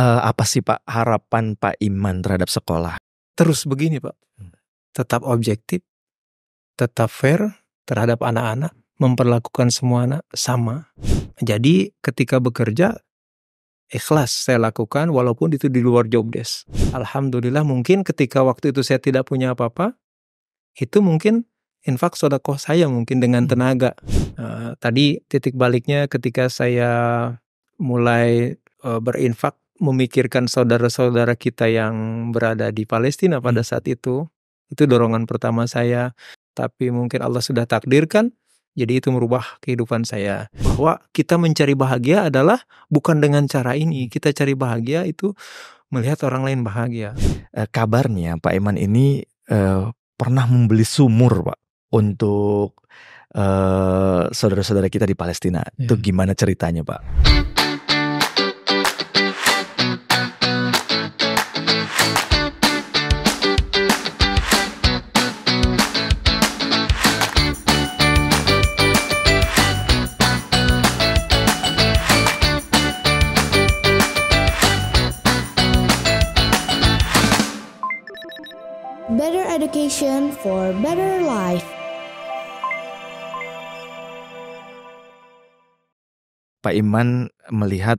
uh, apa sih Pak harapan Pak Iman terhadap sekolah? Terus begini Pak, hmm. tetap objektif, tetap fair terhadap anak-anak, memperlakukan semua anak sama. Jadi ketika bekerja ikhlas saya lakukan walaupun itu di luar job desk. Alhamdulillah mungkin ketika waktu itu saya tidak punya apa-apa, itu mungkin infak sodakoh saya mungkin dengan hmm. tenaga. Uh, tadi titik baliknya ketika saya mulai uh, berinfak memikirkan saudara-saudara kita yang berada di Palestina pada hmm. saat itu. Itu dorongan pertama saya, tapi mungkin Allah sudah takdirkan jadi itu merubah kehidupan saya. Bahwa kita mencari bahagia adalah bukan dengan cara ini. Kita cari bahagia itu melihat orang lain bahagia. Eh, kabarnya Pak Iman ini eh, pernah membeli sumur, Pak, untuk eh, saudara-saudara kita di Palestina. Ya. Itu gimana ceritanya, Pak? for Better Life. Pak Iman melihat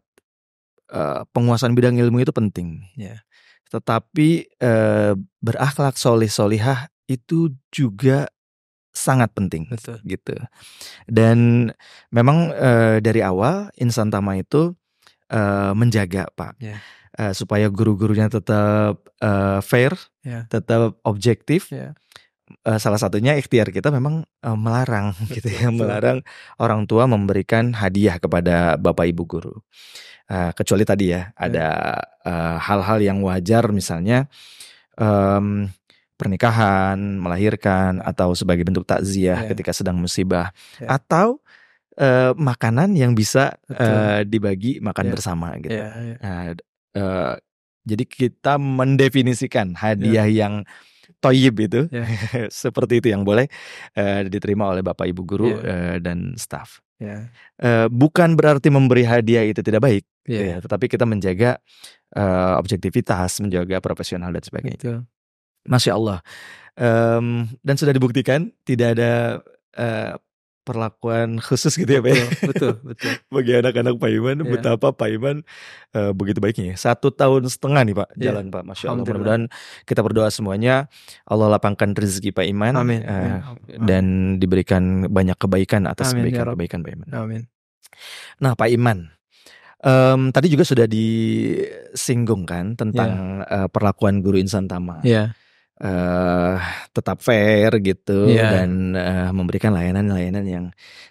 uh, penguasaan bidang ilmu itu penting, ya. Tetapi uh, berakhlak solih solihah itu juga sangat penting, Betul. gitu. Dan memang uh, dari awal Insan Tama itu uh, menjaga Pak. Ya. Uh, supaya guru-gurunya tetap uh, fair, yeah. tetap objektif, yeah. Eh, salah satunya ikhtiar kita memang uh, melarang gitu ya melarang orang tua memberikan hadiah kepada bapak ibu guru uh, kecuali tadi ya iya. ada hal-hal uh, yang wajar misalnya um, pernikahan melahirkan atau sebagai bentuk takziah yeah. ketika sedang musibah yeah. atau uh, makanan yang bisa uh, dibagi makan yeah. bersama gitu yeah, iya, iya. yeah. Uh, uh, jadi kita mendefinisikan hadiah yeah. yang toyib itu yeah. seperti itu yang boleh uh, diterima oleh bapak ibu guru yeah. Ya. uh, dan staff. Yeah. Ya. Uh, bukan berarti memberi hadiah itu tidak baik, yeah. ya, tetapi kita menjaga uh, objektivitas, menjaga profesional dan sebagainya. Betul. Masya Allah. Um, dan sudah dibuktikan tidak ada uh, perlakuan khusus gitu ya Pak. Ya? Betul, betul, Bagi anak-anak Pak Iman yeah. betapa Pak Iman uh, begitu baiknya. Satu tahun setengah nih Pak yeah. jalan Pak. Masya Allah. Mudah-mudahan kita berdoa semuanya Allah lapangkan rezeki Pak Iman. Amin. Uh, Amin. Dan diberikan banyak kebaikan atas ya kebaikan-kebaikan Pak Iman. Amin. Nah Pak Iman, um, tadi juga sudah disinggung kan tentang yeah. Iya. uh, perlakuan guru insan tama. Yeah uh, tetap fair gitu yeah. dan uh, memberikan layanan-layanan yang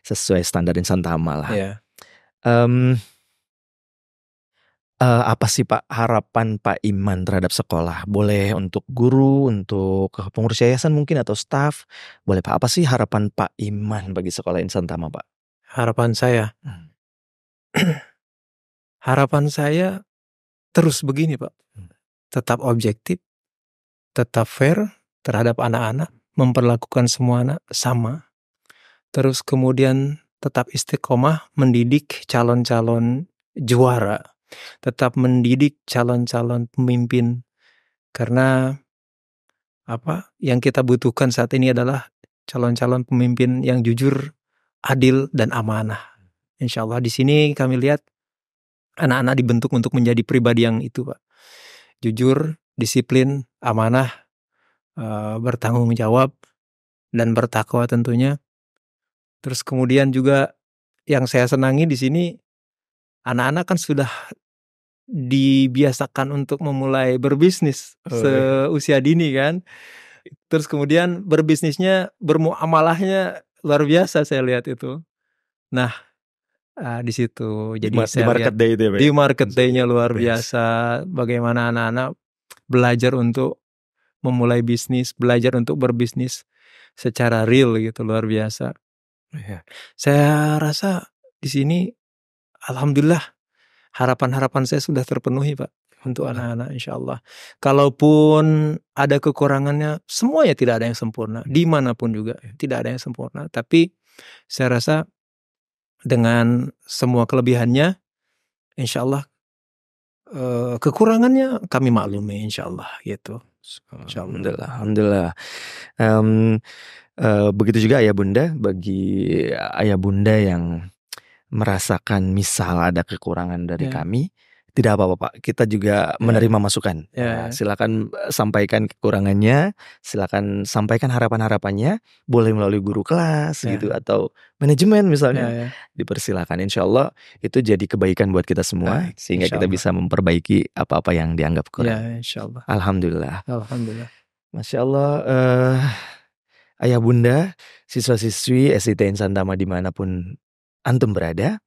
sesuai standar Insan Tama lah. Yeah. Iya. Eh, um, uh, apa sih Pak harapan Pak Iman terhadap sekolah? Boleh untuk guru, untuk pengurus yayasan mungkin atau staff, boleh Pak. Apa sih harapan Pak Iman bagi sekolah Insan Tama Pak? Harapan saya, hmm. harapan saya terus begini Pak, hmm. tetap objektif, tetap fair terhadap anak-anak, memperlakukan semua anak sama. Terus kemudian tetap istiqomah mendidik calon-calon juara, tetap mendidik calon-calon pemimpin. Karena apa yang kita butuhkan saat ini adalah calon-calon pemimpin yang jujur, adil dan amanah. Insya Allah di sini kami lihat anak-anak dibentuk untuk menjadi pribadi yang itu, Pak. Jujur, disiplin, amanah, e, bertanggung jawab, dan bertakwa tentunya. Terus kemudian juga yang saya senangi di sini anak-anak kan sudah dibiasakan untuk memulai berbisnis oh, iya. seusia dini kan. Terus kemudian berbisnisnya bermuamalahnya luar biasa saya lihat itu. Nah, uh, di situ jadi di, di market lihat, day itu ya, ya, Di market day-nya luar biasa bagaimana anak-anak belajar untuk memulai bisnis, belajar untuk berbisnis secara real gitu luar biasa. Yeah. Saya rasa di sini alhamdulillah harapan-harapan saya sudah terpenuhi, Pak, untuk anak-anak insya Allah. Kalaupun ada kekurangannya, semuanya tidak ada yang sempurna, dimanapun juga iya. tidak ada yang sempurna. Tapi saya rasa dengan semua kelebihannya, insya Allah Eh, kekurangannya kami maklumi insya Allah gitu. Insya Allah. Alhamdulillah, alhamdulillah. Um, uh, begitu juga ayah bunda bagi ayah bunda yang merasakan misal ada kekurangan dari yeah. kami tidak apa-apa Pak, kita juga ya. menerima masukan. Yeah. Ya, silakan eh, sampaikan kekurangannya, silakan sampaikan harapan-harapannya, boleh melalui guru kelas yeah. gitu atau manajemen misalnya. Yeah, yeah. Dipersilakan insya Allah itu jadi kebaikan buat kita semua nah, sehingga kita bisa memperbaiki apa-apa yang dianggap ya, kurang. Yeah, insya Allah. Alhamdulillah. Alhamdulillah. Masya Allah. Uh, ayah bunda, siswa-siswi SITN Santama dimanapun antum berada.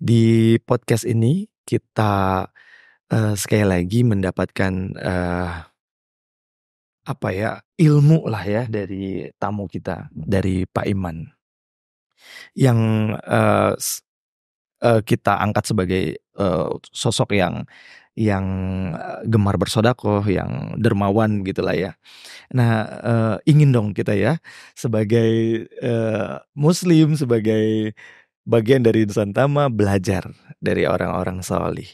Di podcast ini kita uh, sekali lagi mendapatkan uh, apa ya ilmu lah ya dari tamu kita dari Pak Iman yang uh, uh, kita angkat sebagai uh, sosok yang yang gemar bersodakoh, yang dermawan gitulah ya. Nah, uh, ingin dong kita ya sebagai uh, Muslim, sebagai bagian dari insan tama belajar dari orang-orang solih.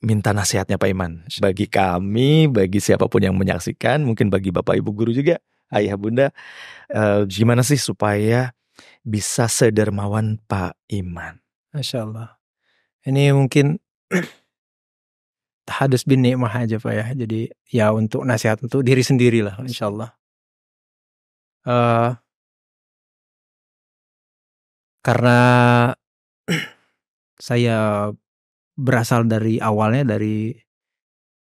Minta nasihatnya Pak Iman. Bagi kami, bagi siapapun yang menyaksikan, mungkin bagi Bapak Ibu Guru juga, Ayah Bunda, uh, gimana sih supaya bisa sedermawan Pak Iman? Masya Allah. Ini mungkin hadus bin nikmah aja Pak ya. Jadi ya untuk nasihat untuk diri sendiri lah insya Allah. Uh, karena saya berasal dari awalnya dari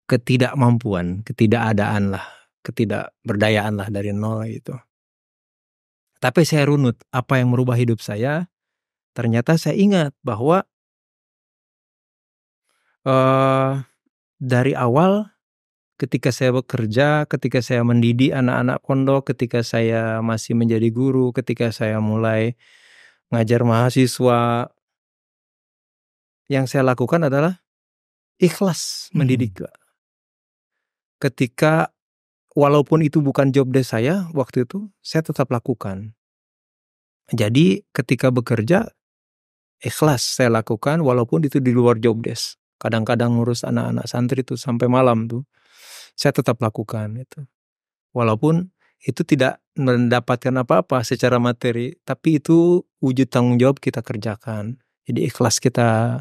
ketidakmampuan, ketidakadaan lah, ketidakberdayaan lah dari nol itu. Tapi saya runut apa yang merubah hidup saya. Ternyata saya ingat bahwa uh, dari awal ketika saya bekerja, ketika saya mendidik anak-anak pondok, ketika saya masih menjadi guru, ketika saya mulai ngajar mahasiswa yang saya lakukan adalah ikhlas hmm. mendidik. Ketika walaupun itu bukan job desk saya waktu itu, saya tetap lakukan. Jadi ketika bekerja ikhlas saya lakukan walaupun itu di luar job desk. Kadang-kadang ngurus anak-anak santri itu sampai malam tuh. Saya tetap lakukan itu. Walaupun itu tidak mendapatkan apa-apa secara materi, tapi itu wujud tanggung jawab kita kerjakan. Jadi ikhlas kita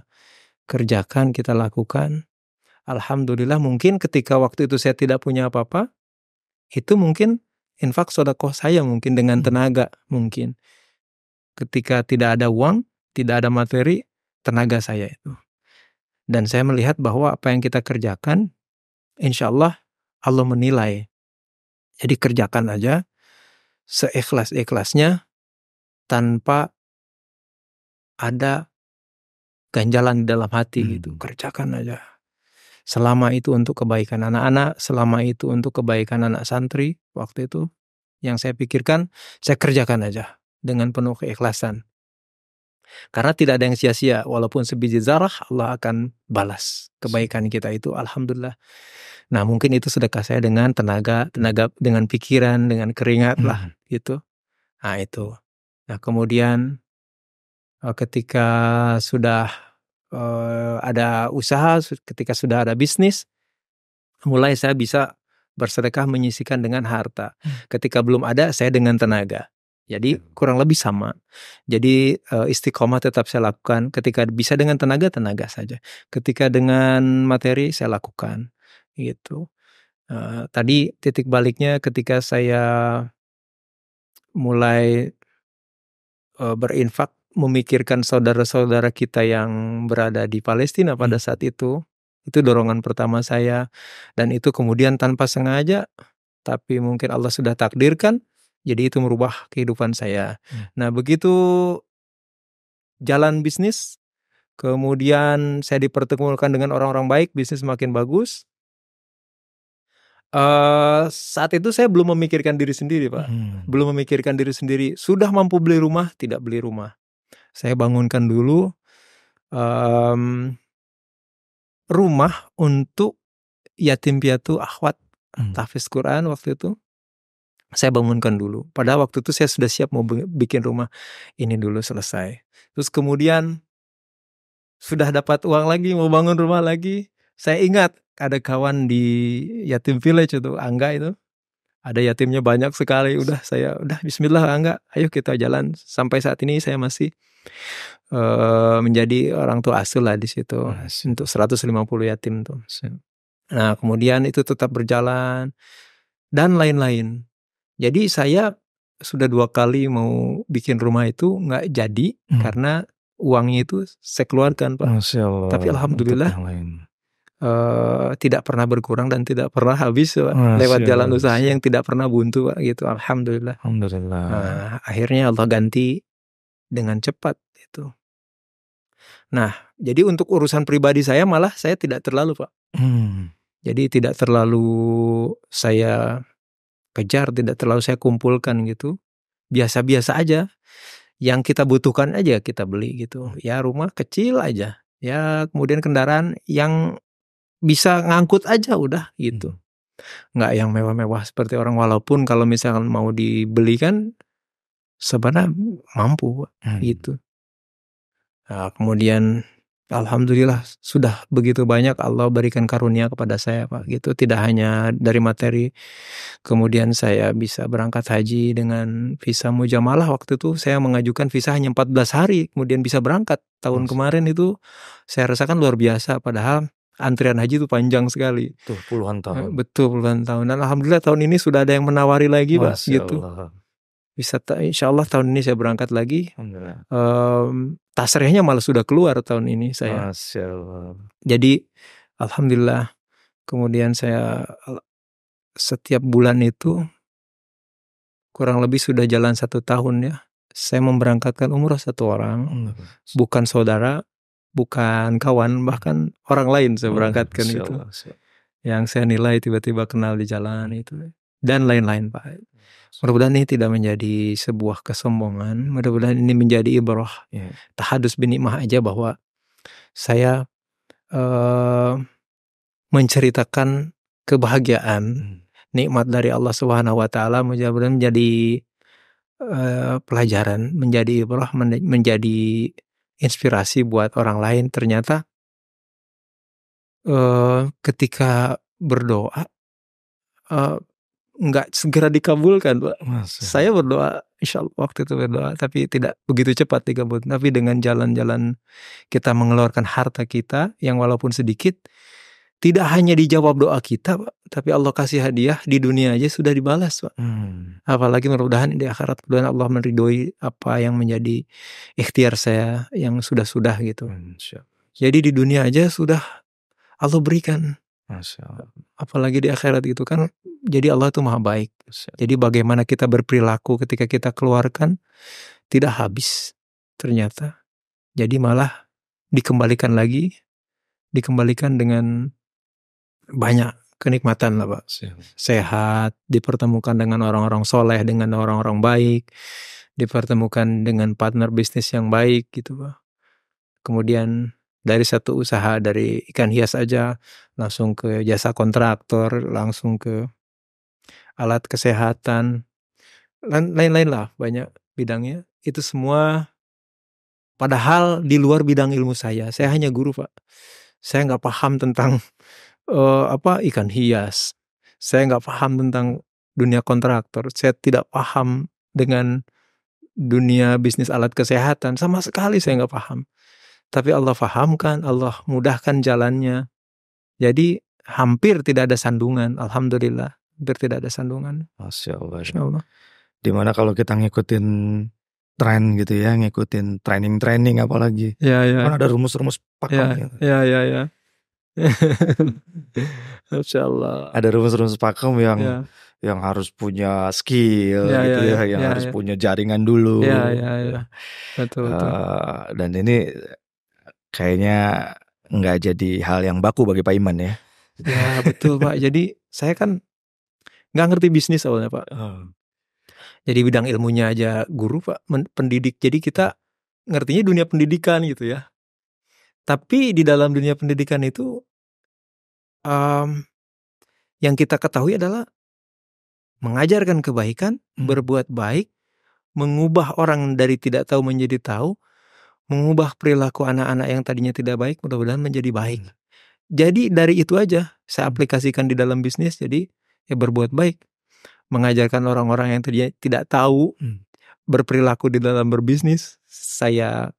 kerjakan, kita lakukan. Alhamdulillah mungkin ketika waktu itu saya tidak punya apa-apa, itu mungkin infak sodakoh saya mungkin dengan hmm. tenaga mungkin. Ketika tidak ada uang, tidak ada materi, tenaga saya itu. Dan saya melihat bahwa apa yang kita kerjakan, insya Allah Allah menilai. Jadi kerjakan aja seikhlas-ikhlasnya tanpa ada ganjalan di dalam hati hmm. gitu kerjakan aja selama itu untuk kebaikan anak-anak selama itu untuk kebaikan anak santri waktu itu yang saya pikirkan saya kerjakan aja dengan penuh keikhlasan karena tidak ada yang sia-sia walaupun sebiji zarah Allah akan balas kebaikan kita itu alhamdulillah nah mungkin itu sedekah saya dengan tenaga tenaga dengan pikiran dengan keringat lah hmm. gitu nah itu nah kemudian Eh, ketika sudah eh, ada usaha, ketika sudah ada bisnis, mulai saya bisa bersedekah menyisikan dengan harta. Hmm. Ketika belum ada, saya dengan tenaga. Jadi kurang lebih sama. Jadi eh, istiqomah tetap saya lakukan. Ketika bisa dengan tenaga, tenaga saja. Ketika dengan materi, saya lakukan. Gitu. tadi titik baliknya ketika saya mulai berinfak memikirkan saudara-saudara kita yang berada di Palestina hmm. pada saat itu. Itu dorongan pertama saya dan itu kemudian tanpa sengaja tapi mungkin Allah sudah takdirkan jadi itu merubah kehidupan saya. Hmm. Nah, begitu jalan bisnis kemudian saya dipertemukan dengan orang-orang baik, bisnis makin bagus. Uh, saat itu saya belum memikirkan diri sendiri pak, hmm. belum memikirkan diri sendiri. Sudah mampu beli rumah, tidak beli rumah saya bangunkan dulu um, rumah untuk yatim piatu akhwat hmm. tahfiz Quran waktu itu saya bangunkan dulu. Pada waktu itu saya sudah siap mau bikin rumah ini dulu selesai. Terus kemudian sudah dapat uang lagi mau bangun rumah lagi. Saya ingat ada kawan di yatim village itu Angga itu ada yatimnya banyak sekali udah saya udah Bismillah Angga ayo kita jalan sampai saat ini saya masih uh, menjadi orang tua asuh lah di situ ah, untuk 150 yatim tuh. Nah, kemudian itu tetap berjalan dan lain-lain. Jadi saya sudah dua kali mau bikin rumah itu nggak jadi hmm. karena uangnya itu saya keluarkan pak. Masya Tapi alhamdulillah Uh, tidak pernah berkurang dan tidak pernah habis pak. lewat jalan usahanya yang tidak pernah buntu pak gitu alhamdulillah. Alhamdulillah. Nah, akhirnya Allah ganti dengan cepat itu. Nah, jadi untuk urusan pribadi saya malah saya tidak terlalu pak. Hmm. Jadi tidak terlalu saya kejar, tidak terlalu saya kumpulkan gitu. Biasa-biasa aja. Yang kita butuhkan aja kita beli gitu. Ya rumah kecil aja. Ya kemudian kendaraan yang bisa ngangkut aja udah gitu. Hmm. Nggak yang mewah-mewah seperti orang walaupun kalau misalkan mau dibeli kan sebenarnya mampu hmm. gitu. Nah, kemudian alhamdulillah sudah begitu banyak Allah berikan karunia kepada saya Pak gitu tidak hanya dari materi kemudian saya bisa berangkat haji dengan visa mujamalah waktu itu saya mengajukan visa hanya 14 hari kemudian bisa berangkat tahun Mas. kemarin itu saya rasakan luar biasa padahal antrian haji itu panjang sekali. Tuh puluhan eh, tahun. Betul puluhan tahun. Dan alhamdulillah tahun ini sudah ada yang menawari lagi Mas. Pak gitu. Allah. gitu wisata insya Allah tahun ini saya berangkat lagi um, tasrehnya malah sudah keluar tahun ini saya jadi alhamdulillah kemudian saya setiap bulan itu kurang lebih sudah jalan satu tahun ya saya memberangkatkan umroh satu orang bukan saudara bukan kawan bahkan orang lain saya oh, berangkatkan itu yang saya nilai tiba-tiba kenal di jalan itu dan lain-lain pak Mudah-mudahan ini tidak menjadi sebuah kesombongan. Mudah-mudahan ini menjadi ibrah. Yeah. Tahadus bin Imah aja bahwa saya uh, menceritakan kebahagiaan hmm. nikmat dari Allah Subhanahu wa taala mudah-mudahan menjadi uh, pelajaran, menjadi ibrah, menjadi inspirasi buat orang lain. Ternyata uh, ketika berdoa uh, nggak segera dikabulkan pak. Masa. Saya berdoa, insya Allah waktu itu berdoa, tapi tidak begitu cepat dikabulkan. Tapi dengan jalan-jalan kita mengeluarkan harta kita yang walaupun sedikit, tidak hanya dijawab doa kita, pak, tapi Allah kasih hadiah di dunia aja sudah dibalas, pak. Hmm. Apalagi mudah di akhirat doain Allah meridhoi apa yang menjadi ikhtiar saya yang sudah-sudah gitu. Insya. Jadi di dunia aja sudah Allah berikan. Masya Apalagi di akhirat gitu kan jadi Allah itu maha baik. Jadi bagaimana kita berperilaku ketika kita keluarkan tidak habis ternyata. Jadi malah dikembalikan lagi, dikembalikan dengan banyak kenikmatan lah Pak. Sehat, dipertemukan dengan orang-orang soleh, dengan orang-orang baik, dipertemukan dengan partner bisnis yang baik gitu Pak. Kemudian dari satu usaha dari ikan hias aja langsung ke jasa kontraktor langsung ke alat kesehatan, lain-lain lah banyak bidangnya. Itu semua padahal di luar bidang ilmu saya. Saya hanya guru pak. Saya nggak paham tentang uh, apa ikan hias. Saya nggak paham tentang dunia kontraktor. Saya tidak paham dengan dunia bisnis alat kesehatan. Sama sekali saya nggak paham. Tapi Allah fahamkan, Allah mudahkan jalannya. Jadi hampir tidak ada sandungan, Alhamdulillah biar tidak ada sandungan. Masya Allah. Masya Allah. Dimana kalau kita ngikutin tren gitu ya, ngikutin training-training apalagi. Ya, ya. Kan ada rumus-rumus pakem. Ya, ya, ya, ya. ya. Masya Allah. Ada rumus-rumus pakem yang ya. yang harus punya skill ya, gitu ya, ya, ya yang ya, harus ya. punya jaringan dulu. Ya, gitu. ya, ya. Betul, betul. Uh, dan ini kayaknya nggak jadi hal yang baku bagi Pak Iman ya. Ya betul Pak. Jadi saya kan nggak ngerti bisnis awalnya pak hmm. jadi bidang ilmunya aja guru pak pendidik jadi kita ngertinya dunia pendidikan gitu ya tapi di dalam dunia pendidikan itu um, yang kita ketahui adalah mengajarkan kebaikan hmm. berbuat baik mengubah orang dari tidak tahu menjadi tahu mengubah perilaku anak-anak yang tadinya tidak baik mudah-mudahan menjadi baik hmm. jadi dari itu aja saya hmm. aplikasikan di dalam bisnis jadi ya berbuat baik, mengajarkan orang-orang yang tadinya tidak tahu hmm. berperilaku di dalam berbisnis. Saya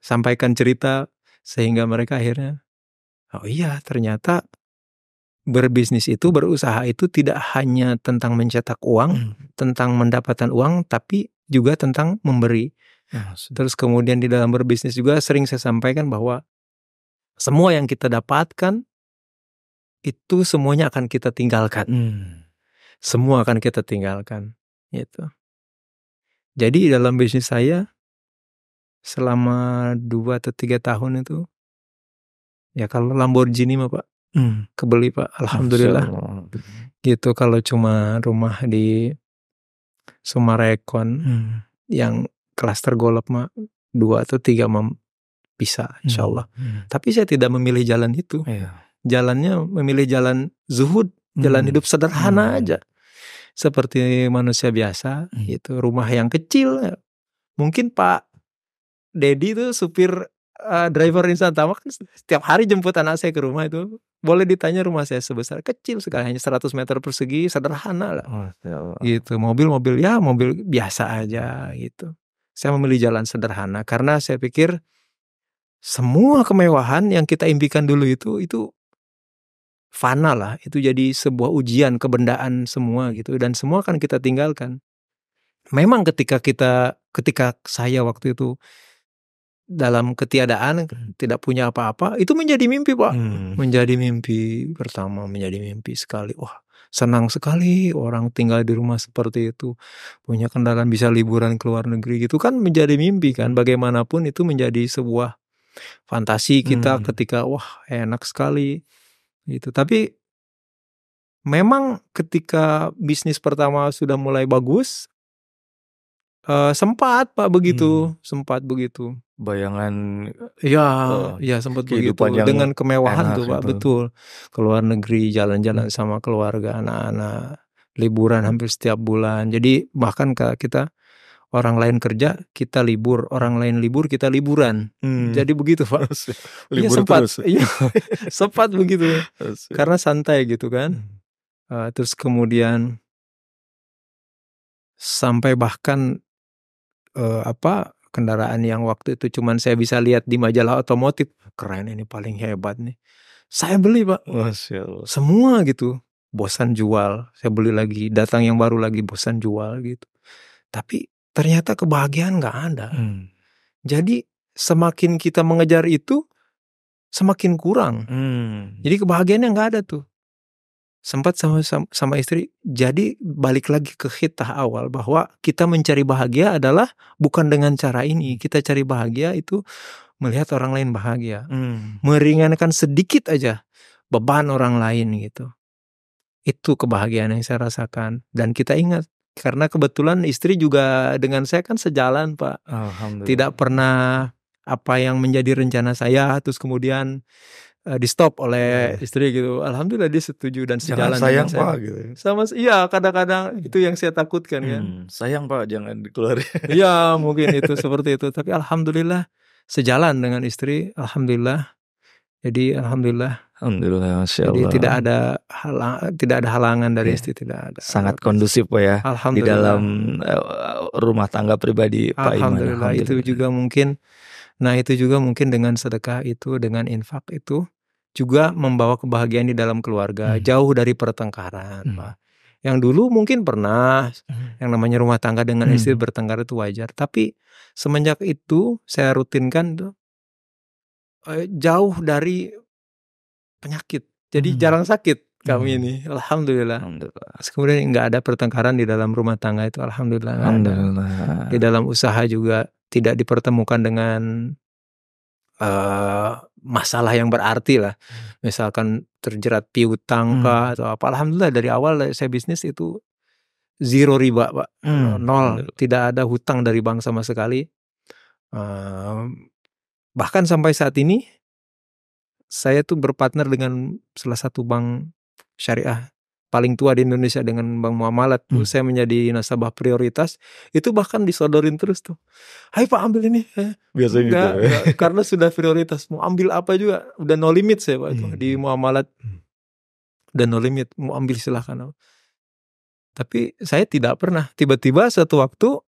sampaikan cerita sehingga mereka akhirnya oh iya ternyata berbisnis itu berusaha itu tidak hanya tentang mencetak uang, hmm. tentang mendapatkan uang, tapi juga tentang memberi. Ya, Terus kemudian di dalam berbisnis juga sering saya sampaikan bahwa semua yang kita dapatkan itu semuanya akan kita tinggalkan. Hmm. Semua akan kita tinggalkan, gitu. Jadi dalam bisnis saya selama dua atau tiga tahun itu, ya kalau Lamborghini mah pak, hmm. kebeli pak, alhamdulillah. Gitu kalau cuma rumah di Sumarekon hmm. yang klaster tergolap mah dua atau tiga mah bisa, insya Allah. Hmm. Hmm. Tapi saya tidak memilih jalan itu. Yeah jalannya memilih jalan zuhud, jalan hmm. hidup sederhana hmm. aja. Seperti manusia biasa hmm. gitu, rumah yang kecil. Mungkin Pak Dedi itu supir uh, driver Instantama kan setiap hari jemput anak saya ke rumah itu boleh ditanya rumah saya sebesar kecil sekali hanya 100 meter persegi sederhana lah oh, gitu mobil-mobil ya mobil biasa aja gitu saya memilih jalan sederhana karena saya pikir semua kemewahan yang kita impikan dulu itu itu fana lah itu jadi sebuah ujian kebendaan semua gitu dan semua akan kita tinggalkan memang ketika kita ketika saya waktu itu dalam ketiadaan tidak punya apa-apa itu menjadi mimpi pak hmm. menjadi mimpi pertama menjadi mimpi sekali wah senang sekali orang tinggal di rumah seperti itu punya kendaraan bisa liburan ke luar negeri gitu kan menjadi mimpi kan bagaimanapun itu menjadi sebuah fantasi kita hmm. ketika wah enak sekali Gitu. Tapi memang ketika bisnis pertama sudah mulai bagus uh, sempat Pak begitu, hmm. sempat begitu. Bayangan ya, uh, ya sempat begitu dengan kemewahan tuh Pak, itu. betul. Keluar negeri, jalan-jalan hmm. sama keluarga, anak-anak, liburan hampir setiap bulan. Jadi bahkan kita orang lain kerja kita libur orang lain libur kita liburan hmm. jadi begitu pak iya, libur ya, sempat terus. Iya, sempat begitu terus. karena santai gitu kan uh, terus kemudian sampai bahkan uh, apa kendaraan yang waktu itu cuman saya bisa lihat di majalah otomotif keren ini paling hebat nih saya beli pak Masya semua gitu bosan jual saya beli lagi datang yang baru lagi bosan jual gitu tapi ternyata kebahagiaan nggak ada. Hmm. Jadi semakin kita mengejar itu, semakin kurang. Hmm. Jadi kebahagiaannya nggak ada tuh. Sempat sama, sama sama istri. Jadi balik lagi ke hitah awal bahwa kita mencari bahagia adalah bukan dengan cara ini. Hmm. Kita cari bahagia itu melihat orang lain bahagia, hmm. meringankan sedikit aja beban orang lain gitu. Itu kebahagiaan yang saya rasakan. Dan kita ingat karena kebetulan istri juga dengan saya kan sejalan pak tidak pernah apa yang menjadi rencana saya terus kemudian uh, eh, di stop oleh yeah. Iya. istri gitu alhamdulillah dia setuju dan sejalan jangan sayang pak saya. gitu ya. sama iya kadang-kadang hmm. itu yang saya takutkan ya. hmm, kan sayang pak jangan dikeluarin iya mungkin itu seperti itu tapi alhamdulillah sejalan dengan istri alhamdulillah jadi alhamdulillah Alhamdulillah, masya Allah. Jadi tidak ada halang, tidak ada halangan dari ya. istri, tidak ada. Sangat kondusif pak ya di dalam eh, rumah tangga pribadi Alhamdulillah, Pak Iman. Alhamdulillah itu juga mungkin. Nah itu juga mungkin dengan sedekah itu, dengan infak itu juga membawa kebahagiaan di dalam keluarga, hmm. jauh dari pertengkaran, hmm. Pak. Yang dulu mungkin pernah hmm. yang namanya rumah tangga dengan hmm. bertengkar itu wajar, tapi semenjak itu saya rutinkan tuh eh, jauh dari penyakit. Jadi hmm. jarang sakit kami hmm. ini. Alhamdulillah. Alhamdulillah. kemudian nggak ada pertengkaran di dalam rumah tangga itu alhamdulillah. Alhamdulillah. Di dalam usaha juga tidak dipertemukan dengan uh, masalah yang berarti lah. Hmm. Misalkan terjerat piutang hmm. kah atau apa. Alhamdulillah dari awal saya bisnis itu zero riba, Pak. Hmm. Eh, nol, tidak ada hutang dari bank sama sekali. Uh, bahkan sampai saat ini saya tuh berpartner dengan salah satu bank syariah paling tua di Indonesia dengan Bank Muamalat. Hmm. Saya menjadi nasabah prioritas. Itu bahkan disodorin terus tuh. Hai Pak ambil ini. Eh, Biasanya gitu. Ya. karena sudah prioritas. Mau ambil apa juga. Udah no limit saya Pak. Hmm. Di hmm. Muamalat. Hmm. Udah no limit. Mau ambil silahkan. Tapi saya tidak pernah. Tiba-tiba satu waktu.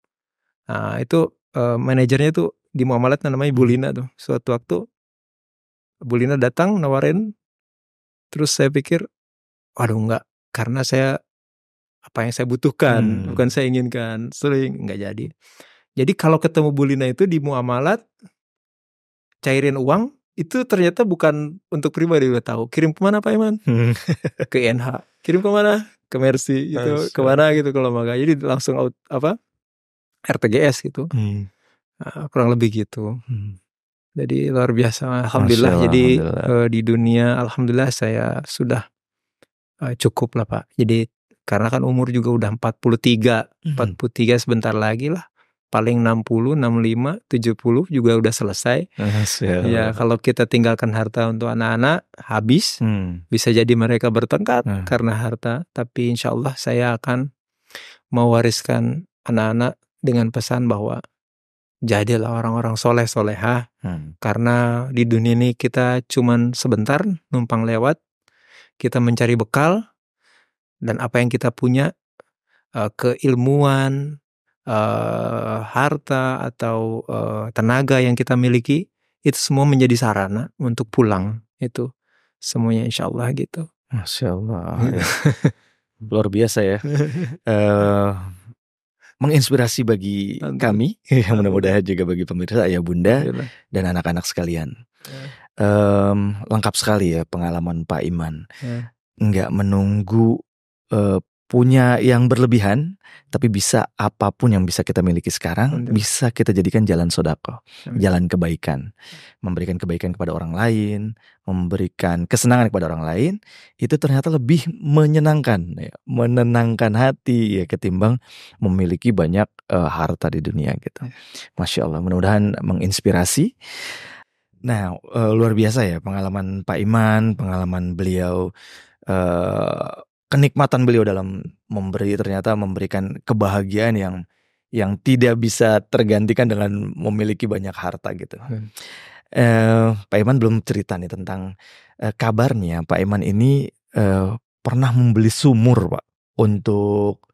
Nah itu uh, manajernya tuh di Muamalat namanya Bulina tuh. Suatu waktu Bu Lina datang nawarin. Terus saya pikir, waduh enggak, karena saya apa yang saya butuhkan, hmm. bukan saya inginkan. Sering nggak jadi. Jadi kalau ketemu Bulina itu di muamalat cairin uang itu ternyata bukan untuk pribadi udah tahu. Kirim kemana Pak Iman? Hmm. ke NH. Kirim kemana? Ke Mercy gitu. Kemana gitu kalau maga. Jadi langsung out, apa? RTGS gitu. Hmm. Nah, kurang lebih gitu. Hmm. Jadi luar biasa, alhamdulillah. alhamdulillah. jadi alhamdulillah. Uh, di dunia, alhamdulillah saya sudah uh, cukup lah pak. Jadi karena kan umur juga udah 43, mm -hmm. 43 sebentar lagi lah. Paling 60, 65, 70 juga udah selesai. Hasil. Ah, ya kalau kita tinggalkan harta untuk anak-anak habis, mm. bisa jadi mereka bertengkar mm. karena harta. Tapi insya Allah saya akan mewariskan anak-anak dengan pesan bahwa jadilah orang-orang soleh soleha hmm. karena di dunia ini kita cuman sebentar numpang lewat kita mencari bekal dan apa yang kita punya eh, keilmuan eh, harta atau eh, tenaga yang kita miliki itu semua menjadi sarana untuk pulang itu semuanya insya Allah gitu masya Allah ya. luar biasa ya uh, menginspirasi bagi Tentu. kami, yang mudah-mudahan juga bagi pemirsa ayah bunda dan anak-anak sekalian. Ya. Um, lengkap sekali ya pengalaman Pak Iman. Ya. Nggak menunggu uh, punya yang berlebihan, tapi bisa apapun yang bisa kita miliki sekarang, bisa kita jadikan jalan sodako, jalan kebaikan, memberikan kebaikan kepada orang lain, memberikan kesenangan kepada orang lain, itu ternyata lebih menyenangkan, ya, menenangkan hati ya ketimbang memiliki banyak uh, harta di dunia gitu. Iya. Masya Allah, mudah-mudahan menginspirasi. Nah, uh, luar biasa ya pengalaman Pak Iman, pengalaman beliau uh, kenikmatan beliau dalam memberi ternyata memberikan kebahagiaan yang yang tidak bisa tergantikan dengan memiliki banyak harta gitu. Hmm. Eh, Pak Iman belum cerita nih tentang eh, kabarnya Pak Iman ini eh, pernah membeli sumur Pak untuk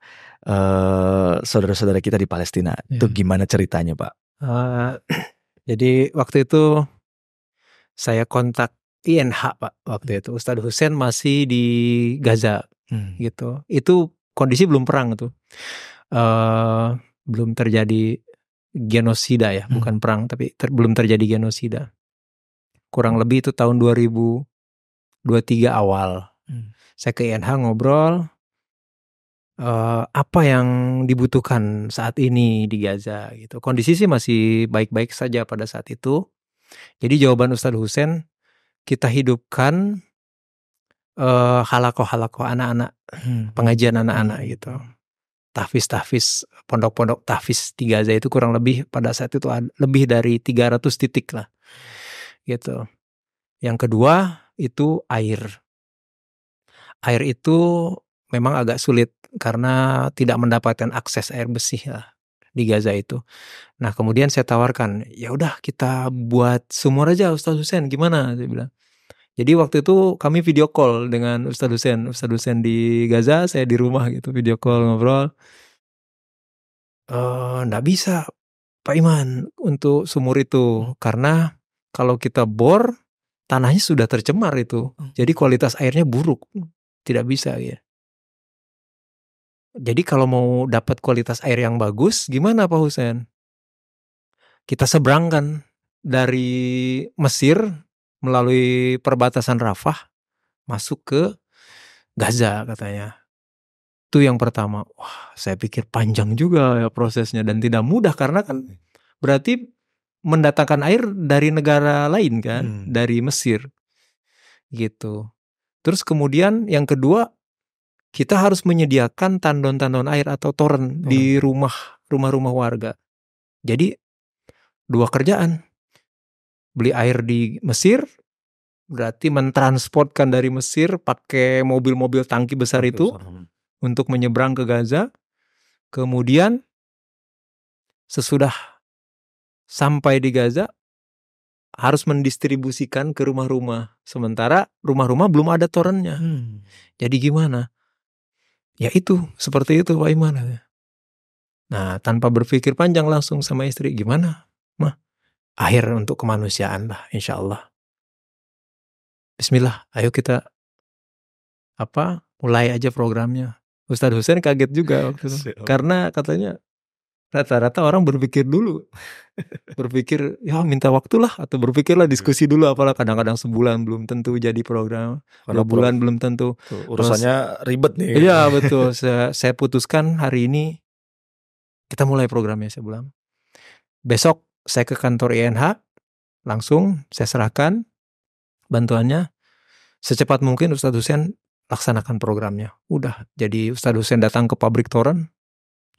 eh, saudara-saudara kita di Palestina. Yeah. Itu gimana ceritanya Pak? Uh, jadi waktu itu saya kontak INH Pak waktu itu. Ustadz Hussein masih di Gaza hmm. gitu. Itu kondisi belum perang tuh. Uh, belum terjadi genosida ya, hmm. bukan perang tapi ter belum terjadi genosida. Kurang lebih itu tahun 2023 awal. Hmm. Saya ke INH ngobrol uh, apa yang dibutuhkan saat ini di Gaza gitu. Kondisi sih masih baik-baik saja pada saat itu. Jadi jawaban Ustadz Hussein kita hidupkan uh, eh, halako-halako anak-anak, hmm. pengajian anak-anak gitu. tafis-tafis pondok-pondok tafis di Gaza itu kurang lebih pada saat itu lebih dari 300 titik lah. Gitu. Yang kedua itu air. Air itu memang agak sulit karena tidak mendapatkan akses air bersih lah di Gaza itu. Nah kemudian saya tawarkan, ya udah kita buat sumur aja Ustaz Hussein, gimana? Saya bilang. Jadi waktu itu kami video call dengan Ustaz Hussein, Ustaz Hussein di Gaza, saya di rumah gitu video call ngobrol. Eh, nggak bisa Pak Iman untuk sumur itu karena kalau kita bor tanahnya sudah tercemar itu, hmm. jadi kualitas airnya buruk, tidak bisa ya. Jadi kalau mau dapat kualitas air yang bagus, gimana Pak Husen? Kita seberangkan dari Mesir melalui perbatasan Rafah masuk ke Gaza katanya. Itu yang pertama. Wah, saya pikir panjang juga ya prosesnya dan tidak mudah karena kan hmm. berarti mendatangkan air dari negara lain kan, hmm. dari Mesir. Gitu. Terus kemudian yang kedua kita harus menyediakan tandon-tandon air atau toren hmm. di rumah rumah-rumah warga. Jadi dua kerjaan. Beli air di Mesir berarti mentransportkan dari Mesir pakai mobil-mobil tangki besar itu besar. Hmm. untuk menyeberang ke Gaza. Kemudian sesudah sampai di Gaza harus mendistribusikan ke rumah-rumah. Sementara rumah-rumah belum ada torennya. Hmm. Jadi gimana? Ya itu, seperti itu Pak Iman. Nah, tanpa berpikir panjang langsung sama istri, gimana? Mah, akhir untuk kemanusiaan lah, insya Allah. Bismillah, ayo kita apa mulai aja programnya. Ustadz Hussein kaget juga waktu itu. Karena katanya rata-rata orang berpikir dulu berpikir ya minta waktulah atau berpikirlah iya. diskusi dulu apalah kadang-kadang sebulan belum tentu jadi program dua bulan belum tentu tuh, urusannya Terus, ribet nih iya betul saya, saya putuskan hari ini kita mulai programnya saya bilang besok saya ke kantor INH langsung saya serahkan bantuannya secepat mungkin Ustadz Hussein laksanakan programnya udah jadi Ustadz Hussein datang ke pabrik toren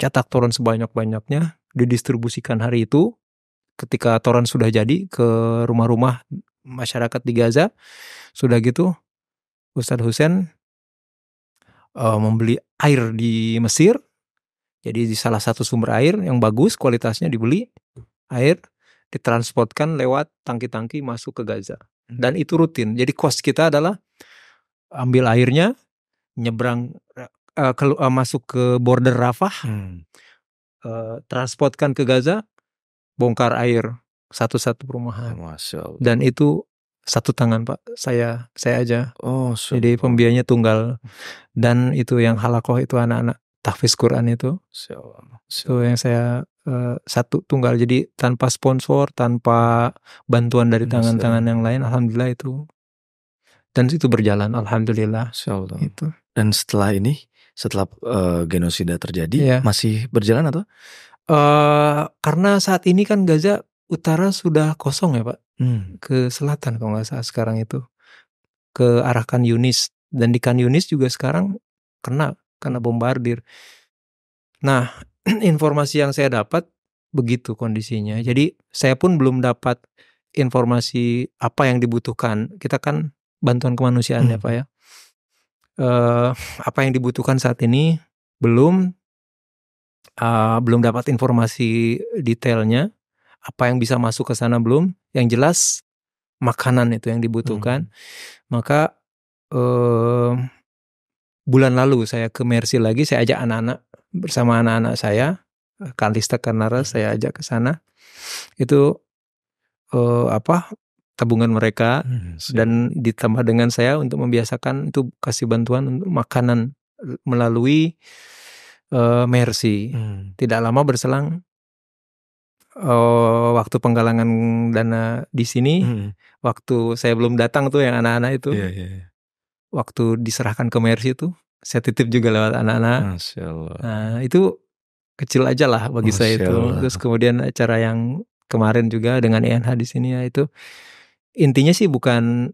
cetak toran sebanyak-banyaknya, didistribusikan hari itu ketika toran sudah jadi ke rumah-rumah masyarakat di Gaza. Sudah gitu Ustadz Husain uh, eh, membeli air di Mesir. Jadi di salah satu sumber air yang bagus kualitasnya dibeli air ditransportkan lewat tangki-tangki masuk ke Gaza. Hmm. Dan itu rutin. Jadi cost kita adalah ambil airnya, nyebrang uh, eh, kalau uh, eh, masuk ke border Rafah, hmm. uh, transportkan ke Gaza, bongkar air satu-satu perumahan. Oh, Masya Allah. Dan itu satu tangan pak saya saya aja oh super. jadi pembiayanya tunggal dan itu yang halakoh itu anak-anak tahfiz Quran itu so yang saya uh, satu tunggal jadi tanpa sponsor tanpa bantuan dari tangan-tangan yang lain alhamdulillah itu dan itu berjalan alhamdulillah Allah. itu dan setelah ini setelah uh, genosida terjadi yeah. masih berjalan atau uh, karena saat ini kan Gaza utara sudah kosong ya pak hmm. ke selatan kalau nggak salah sekarang itu ke arah Kan Yunis dan di Kan Yunis juga sekarang kena kena bombardir nah informasi yang saya dapat begitu kondisinya jadi saya pun belum dapat informasi apa yang dibutuhkan kita kan bantuan kemanusiaan ya, hmm. ya Pak ya. Uh, apa yang dibutuhkan saat ini belum uh, belum dapat informasi detailnya apa yang bisa masuk ke sana belum yang jelas makanan itu yang dibutuhkan hmm. maka uh, bulan lalu saya ke Mercy lagi saya ajak anak-anak bersama anak-anak saya Kalista Kanara hmm. saya ajak ke sana itu eh, apa tabungan mereka hmm, dan ditambah dengan saya untuk membiasakan itu kasih bantuan untuk makanan melalui uh, Mercy. Hmm. Tidak lama berselang uh, waktu penggalangan dana di sini, hmm. waktu saya belum datang tuh yang anak-anak itu. Yeah, yeah, iya. Waktu diserahkan ke Mercy itu, saya titip juga lewat anak-anak. Nah, itu kecil aja lah bagi Masya saya itu. Allah. Terus kemudian acara yang kemarin juga dengan ENH di sini ya itu intinya sih bukan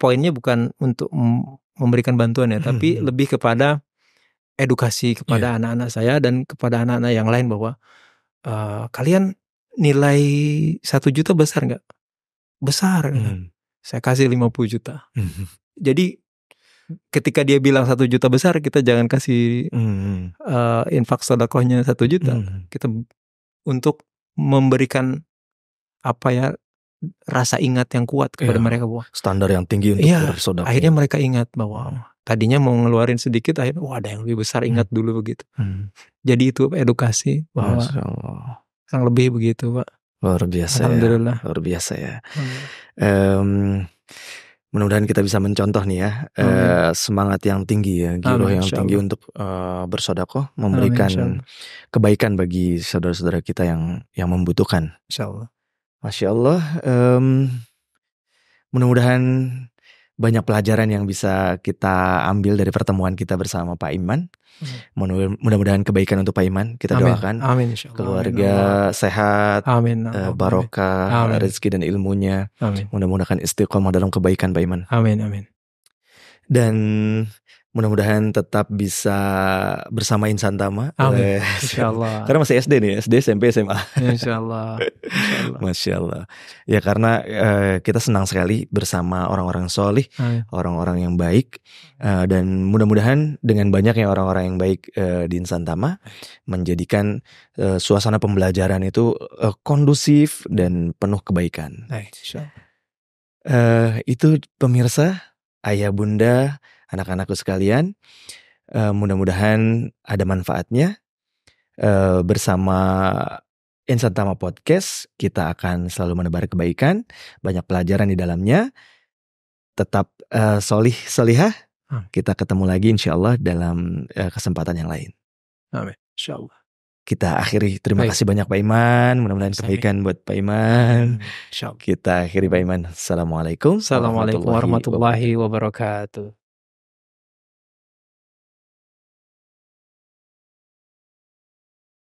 poinnya bukan untuk memberikan bantuan ya, hmm, tapi hmm, hmm. lebih kepada edukasi kepada iya. anak-anak yeah. saya dan kepada anak-anak yang lain bahwa uh, kalian nilai satu juta besar nggak? Besar. Hmm. Saya kasih 50 juta. Hmm. Jadi ketika dia bilang satu juta besar, kita jangan kasih hmm. uh, infak sodakohnya satu juta. Hmm. Kita untuk memberikan apa ya rasa ingat yang kuat kepada yeah. mereka bahwa standar yang tinggi untuk yeah, bersaudara. Akhirnya mereka ingat bahwa tadinya mau ngeluarin sedikit akhirnya wah ada yang lebih besar ingat hmm. dulu begitu. Hmm. Jadi itu edukasi bahwa yang lebih begitu, Pak. Luar biasa. Ya, Alhamdulillah. Ya, luar biasa ya. Hmm. Um, mudah-mudahan kita bisa mencontoh nih ya uh, semangat yang tinggi ya, giro yang tinggi untuk uh, bersodakoh memberikan Amin, kebaikan bagi saudara-saudara kita yang yang membutuhkan. Insya Allah. Masya Allah, um, mudah-mudahan banyak pelajaran yang bisa kita ambil dari pertemuan kita bersama Pak Iman. Hmm. Mudah-mudahan kebaikan untuk Pak Iman kita Amin. doakan. Amin. Keluarga Amin. Ya sehat, Amin. Uh, barokah, Amin. rezeki dan ilmunya. Amin. Mudah-mudahan istiqomah dalam kebaikan Pak Iman. Amin. Amin. Dan mudah-mudahan tetap bisa bersama Insan Tama. Amin. Eh, Insya Allah. Karena masih SD nih, SD, SMP, SMA. Insya Allah. Masya Allah. Ya karena uh, kita senang sekali bersama orang-orang solih, orang-orang yang baik, uh, dan mudah-mudahan dengan banyaknya orang-orang yang baik uh, di Insan Tama menjadikan uh, suasana pembelajaran itu uh, kondusif dan penuh kebaikan. Insya Allah. Uh, itu pemirsa, ayah bunda anak-anakku sekalian. Uh, mudah-mudahan ada manfaatnya. Uh, bersama Insantama Podcast, kita akan selalu menebar kebaikan, banyak pelajaran di dalamnya. Tetap uh, solih solihah. Kita ketemu lagi insya Allah dalam uh, kesempatan yang lain. Amin. Insya Allah. Kita akhiri. Terima Baik. kasih banyak Pak Iman. Mudah-mudahan kebaikan buat Pak Iman. Kita akhiri Pak Iman. Assalamualaikum. Assalamualaikum warahmatullahi wabarakatuh.